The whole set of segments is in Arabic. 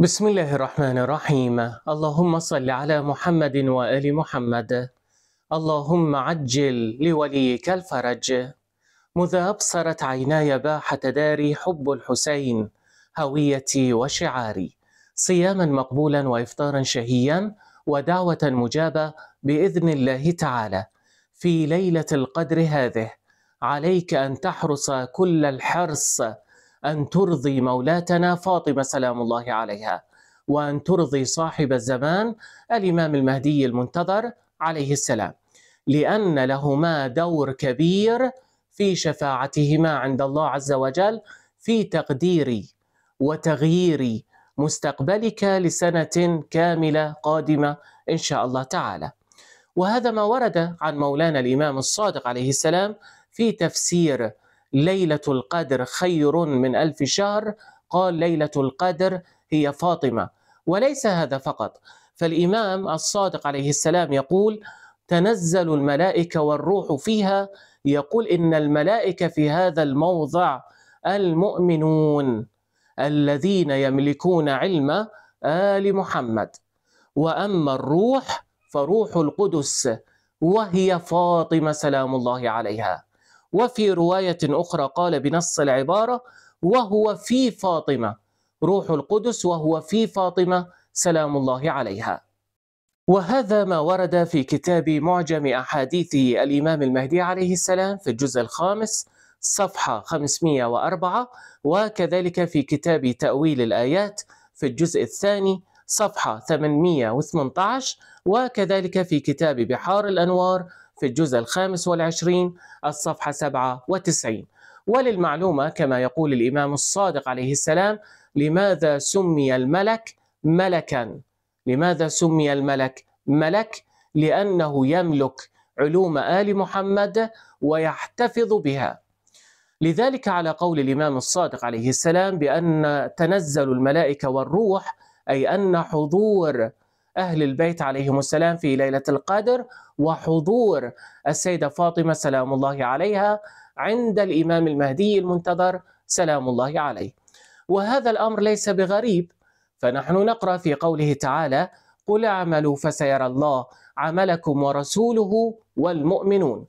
بسم الله الرحمن الرحيم اللهم صل على محمد وآل محمد اللهم عجل لوليك الفرج مذا أبصرت عيناي باحة داري حب الحسين هويتي وشعاري صياما مقبولا وإفطارا شهيا ودعوة مجابة بإذن الله تعالى في ليلة القدر هذه عليك أن تحرص كل الحرص أن ترضي مولاتنا فاطمة سلام الله عليها وأن ترضي صاحب الزمان الإمام المهدي المنتظر عليه السلام لأن لهما دور كبير في شفاعتهما عند الله عز وجل في تقدير وتغيير مستقبلك لسنة كاملة قادمة إن شاء الله تعالى وهذا ما ورد عن مولانا الإمام الصادق عليه السلام في تفسير ليلة القدر خير من ألف شهر قال ليلة القدر هي فاطمة وليس هذا فقط فالإمام الصادق عليه السلام يقول تنزل الملائكة والروح فيها يقول إن الملائكة في هذا الموضع المؤمنون الذين يملكون علم آل محمد وأما الروح فروح القدس وهي فاطمة سلام الله عليها وفي رواية أخرى قال بنص العبارة وهو في فاطمة روح القدس وهو في فاطمة سلام الله عليها وهذا ما ورد في كتاب معجم أحاديث الإمام المهدي عليه السلام في الجزء الخامس صفحة 504 وكذلك في كتاب تأويل الآيات في الجزء الثاني صفحة 818 وكذلك في كتاب بحار الأنوار في الجزء الخامس والعشرين الصفحة 97 وللمعلومة كما يقول الإمام الصادق عليه السلام لماذا سمي الملك ملكا لماذا سمي الملك ملك لأنه يملك علوم آل محمد ويحتفظ بها لذلك على قول الإمام الصادق عليه السلام بأن تنزل الملائكة والروح أي أن حضور أهل البيت عليهم السلام في ليلة القدر وحضور السيدة فاطمة سلام الله عليها عند الإمام المهدي المنتظر سلام الله عليه وهذا الأمر ليس بغريب فنحن نقرأ في قوله تعالى قل اعملوا فسيرى الله عملكم ورسوله والمؤمنون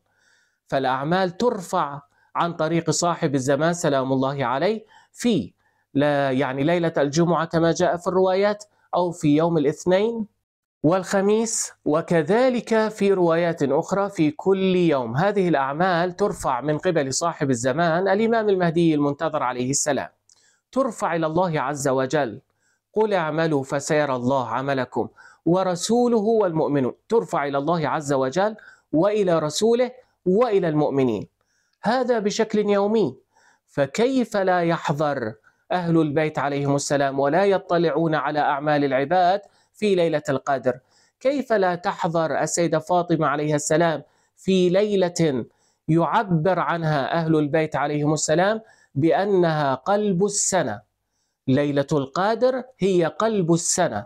فالأعمال ترفع عن طريق صاحب الزمان سلام الله عليه في لا يعني ليلة الجمعة كما جاء في الروايات أو في يوم الاثنين والخميس وكذلك في روايات أخرى في كل يوم هذه الأعمال ترفع من قبل صاحب الزمان الإمام المهدي المنتظر عليه السلام ترفع إلى الله عز وجل قل اعملوا فسيرى الله عملكم ورسوله والمؤمنون ترفع إلى الله عز وجل وإلى رسوله وإلى المؤمنين هذا بشكل يومي فكيف لا يحضر أهل البيت عليهم السلام ولا يطلعون على أعمال العباد في ليلة القدر كيف لا تحضر السيدة فاطمة عليه السلام في ليلة يعبر عنها أهل البيت عليهم السلام بأنها قلب السنة ليلة القادر هي قلب السنة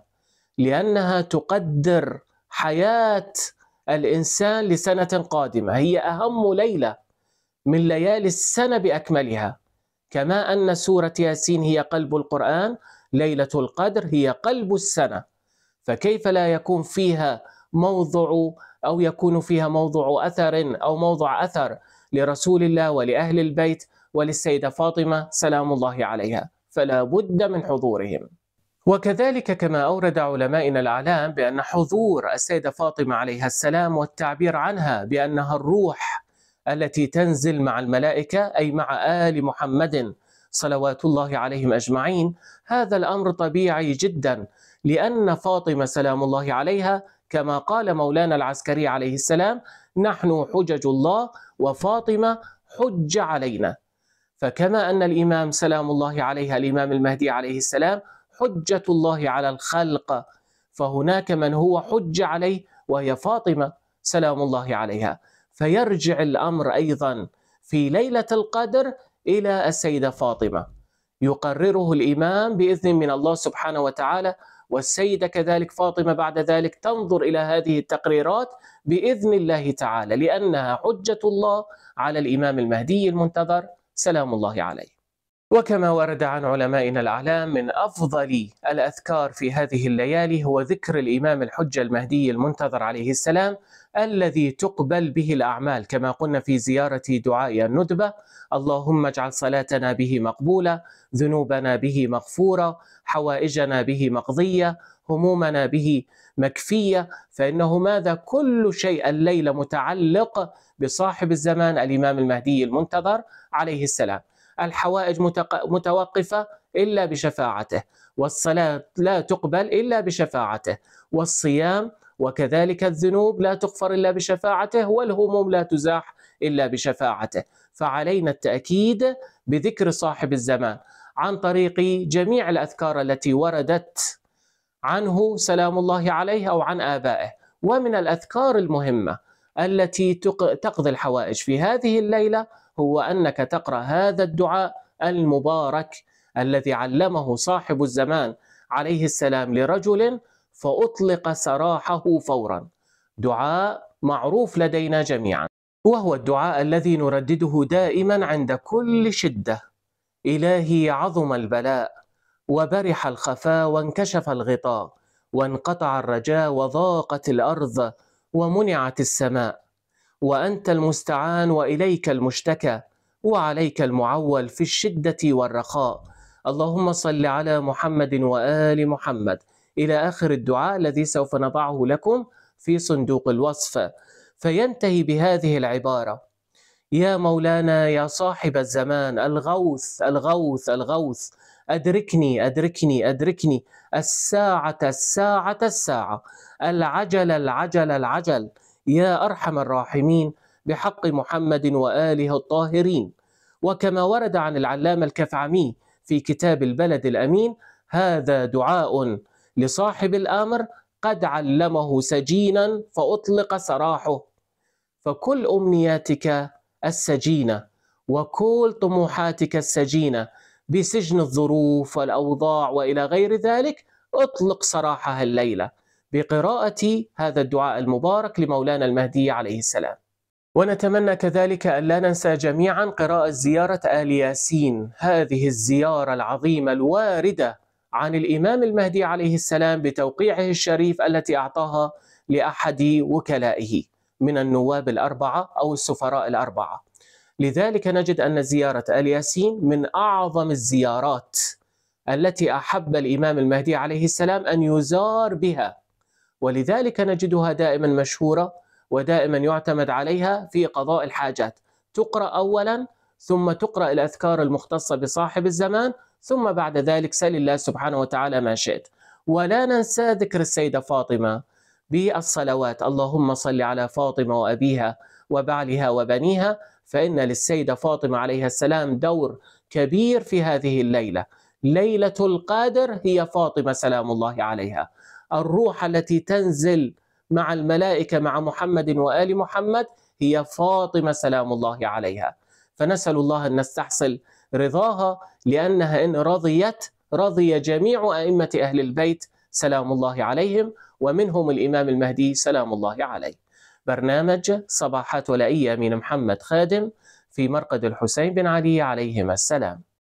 لأنها تقدر حياة الإنسان لسنة قادمة هي أهم ليلة من ليالي السنة بأكملها كما أن سورة ياسين هي قلب القرآن ليلة القدر هي قلب السنة فكيف لا يكون فيها موضع أو يكون فيها موضع أثر أو موضع أثر لرسول الله ولأهل البيت وللسيدة فاطمة سلام الله عليها فلا بد من حضورهم وكذلك كما أورد علمائنا الأعلام بأن حضور السيدة فاطمة عليها السلام والتعبير عنها بأنها الروح التي تنزل مع الملائكة أي مع آل محمد صلوات الله عليهم أجمعين هذا الأمر طبيعي جدا لأن فاطمة سلام الله عليها كما قال مولانا العسكري عليه السلام نحن حجج الله وفاطمة حج علينا فكما أن الإمام سلام الله عليها الإمام المهدي عليه السلام حجة الله على الخلق فهناك من هو حج عليه وهي فاطمة سلام الله عليها فيرجع الأمر أيضا في ليلة القدر إلى السيدة فاطمة يقرره الإمام بإذن من الله سبحانه وتعالى والسيدة كذلك فاطمة بعد ذلك تنظر إلى هذه التقريرات بإذن الله تعالى لأنها حجة الله على الإمام المهدي المنتظر سلام الله عليه وكما ورد عن علمائنا الأعلام من أفضل الأذكار في هذه الليالي هو ذكر الإمام الحجة المهدي المنتظر عليه السلام الذي تقبل به الأعمال كما قلنا في زيارة دعاء الندبة اللهم اجعل صلاتنا به مقبولة ذنوبنا به مغفورة حوائجنا به مقضية همومنا به مكفية فإنه ماذا كل شيء الليلة متعلق بصاحب الزمان الإمام المهدي المنتظر عليه السلام الحوائج متوقفة إلا بشفاعته والصلاة لا تقبل إلا بشفاعته والصيام وكذلك الذنوب لا تغفر إلا بشفاعته والهموم لا تزاح إلا بشفاعته فعلينا التأكيد بذكر صاحب الزمان عن طريق جميع الأذكار التي وردت عنه سلام الله عليه أو عن آبائه ومن الأذكار المهمة التي تقضي الحوائج في هذه الليلة هو أنك تقرأ هذا الدعاء المبارك الذي علمه صاحب الزمان عليه السلام لرجل فأطلق سراحه فورا دعاء معروف لدينا جميعا وهو الدعاء الذي نردده دائما عند كل شدة إلهي عظم البلاء وبرح الخفاء وانكشف الغطاء وانقطع الرجاء وضاقت الأرض ومنعت السماء وأنت المستعان وإليك المشتكى وعليك المعول في الشدة والرخاء اللهم صل على محمد وآل محمد إلى آخر الدعاء الذي سوف نضعه لكم في صندوق الوصف فينتهي بهذه العبارة يا مولانا يا صاحب الزمان الغوث الغوث الغوث أدركني أدركني أدركني الساعة الساعة الساعة العجل العجل العجل يا أرحم الراحمين بحق محمد وآله الطاهرين وكما ورد عن العلامة الكفعمي في كتاب البلد الأمين هذا دعاء لصاحب الأمر قد علمه سجينا فأطلق سراحه فكل أمنياتك السجينة وكل طموحاتك السجينة بسجن الظروف والأوضاع وإلى غير ذلك اطلق سراحها الليلة بقراءة هذا الدعاء المبارك لمولانا المهدي عليه السلام ونتمنى كذلك أن لا ننسى جميعا قراءة زيارة آل ياسين هذه الزيارة العظيمة الواردة عن الإمام المهدي عليه السلام بتوقيعه الشريف التي أعطاها لأحد وكلائه من النواب الأربعة أو السفراء الأربعة لذلك نجد أن زيارة آل ياسين من أعظم الزيارات التي أحب الإمام المهدي عليه السلام أن يزار بها ولذلك نجدها دائما مشهورة ودائما يعتمد عليها في قضاء الحاجات تقرأ أولا ثم تقرأ الأذكار المختصة بصاحب الزمان ثم بعد ذلك سل الله سبحانه وتعالى ما شئت ولا ننسى ذكر السيدة فاطمة بالصلوات اللهم صل على فاطمة وأبيها وبعلها وبنيها فإن للسيدة فاطمة عليها السلام دور كبير في هذه الليلة ليلة القادر هي فاطمة سلام الله عليها الروح التي تنزل مع الملائكة مع محمد وآل محمد هي فاطمة سلام الله عليها فنسأل الله أن نستحصل رضاها لأنها إن رضيت رضي جميع أئمة أهل البيت سلام الله عليهم ومنهم الإمام المهدي سلام الله عليه برنامج صباحات ولائية من محمد خادم في مرقد الحسين بن علي عليهما السلام